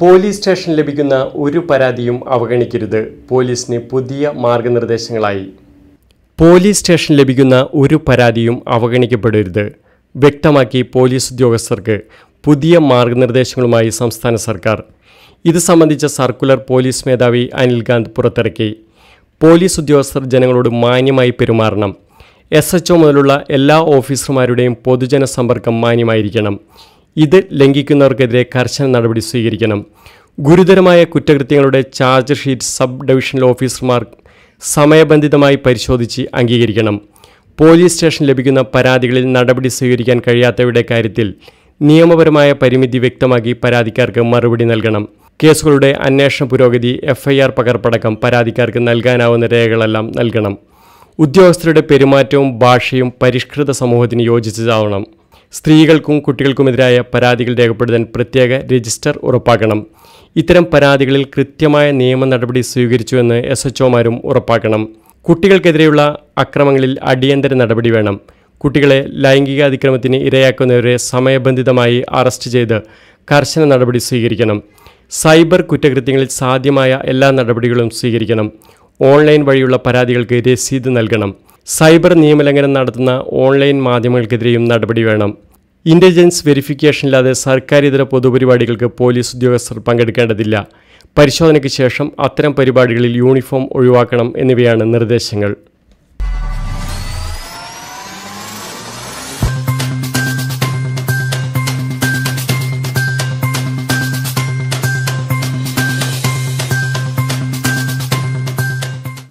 police station ലഭിക്കുന്ന ഒരു പരാതിയും അവഗണിക്കരുത് പോലീസിന് പുതിയ മാർഗനിർദ്ദേശങ്ങളായി പോലീസ് സ്റ്റേഷൻ ലഭിക്കുന്ന ഒരു പരാതിയും അവഗണിക്കപ്പെടരുത് വ്യക്തമാക്കി പോലീസ് ഉദ്യോഗസ്ഥർക്ക് പുതിയ മാർഗനിർദ്ദേശങ്ങളുമായി സംസ്ഥാന സർക്കാർ ഇത് സംബന്ധിച്ച സർക്കുലർ പോലീസ് മേധാവി അനിൽകാന്ത് പുറത്തിറക്കി പോലീസ് ഉദ്യോഗസ്ഥർ ജനങ്ങളോട് മാന്യമായി പെരുമാറണം എസ് എച്ച് ഒ മുതലുള്ള എല്ലാ ഓഫീസർമാരുടെയും പൊതുജന സമ്പർക്കം മാന്യമായിരിക്കണം ഇത് ലംഘിക്കുന്നവർക്കെതിരെ കർശന നടപടി സ്വീകരിക്കണം ഗുരുതരമായ കുറ്റകൃത്യങ്ങളുടെ ചാർജ് ഷീറ്റ് സബ് ഡിവിഷണൽ ഓഫീസർമാർ സമയബന്ധിതമായി പരിശോധിച്ച് അംഗീകരിക്കണം പോലീസ് സ്റ്റേഷൻ ലഭിക്കുന്ന പരാതികളിൽ നടപടി സ്വീകരിക്കാൻ കഴിയാത്തവരുടെ കാര്യത്തിൽ നിയമപരമായ പരിമിതി വ്യക്തമാക്കി പരാതിക്കാർക്ക് മറുപടി നൽകണം കേസുകളുടെ അന്വേഷണ പുരോഗതി എഫ്ഐആർ പകർപ്പടക്കം പരാതിക്കാർക്ക് നൽകാനാവുന്ന രേഖകളെല്ലാം നൽകണം ഉദ്യോഗസ്ഥരുടെ പെരുമാറ്റവും ഭാഷയും പരിഷ്കൃത സമൂഹത്തിന് യോജിച്ചതാവണം സ്ത്രീകൾക്കും കുട്ടികൾക്കുമെതിരായ പരാതികൾ രേഖപ്പെടുത്താൻ പ്രത്യേക രജിസ്റ്റർ ഉറപ്പാക്കണം ഇത്തരം പരാതികളിൽ കൃത്യമായ നിയമ നടപടി സ്വീകരിച്ചുവെന്ന് എസ് ഒമാരും ഉറപ്പാക്കണം കുട്ടികൾക്കെതിരെയുള്ള അക്രമങ്ങളിൽ അടിയന്തര നടപടി വേണം കുട്ടികളെ ലൈംഗിക അതിക്രമത്തിന് ഇരയാക്കുന്നവരെ സമയബന്ധിതമായി അറസ്റ്റ് ചെയ്ത് കർശന നടപടി സ്വീകരിക്കണം സൈബർ കുറ്റകൃത്യങ്ങളിൽ സാധ്യമായ എല്ലാ നടപടികളും സ്വീകരിക്കണം ഓൺലൈൻ വഴിയുള്ള പരാതികൾക്ക് രസീത് നൽകണം സൈബർ നിയമലംഘനം നടത്തുന്ന ഓൺലൈൻ മാധ്യമങ്ങൾക്കെതിരെയും നടപടി വേണം ഇന്റലിജൻസ് വെരിഫിക്കേഷനില്ലാതെ സർക്കാരിതര പൊതുപരിപാടികൾക്ക് പോലീസ് ഉദ്യോഗസ്ഥർ പങ്കെടുക്കേണ്ടതില്ല പരിശോധനയ്ക്ക് ശേഷം അത്തരം പരിപാടികളിൽ യൂണിഫോം ഒഴിവാക്കണം എന്നിവയാണ് നിർദ്ദേശങ്ങൾ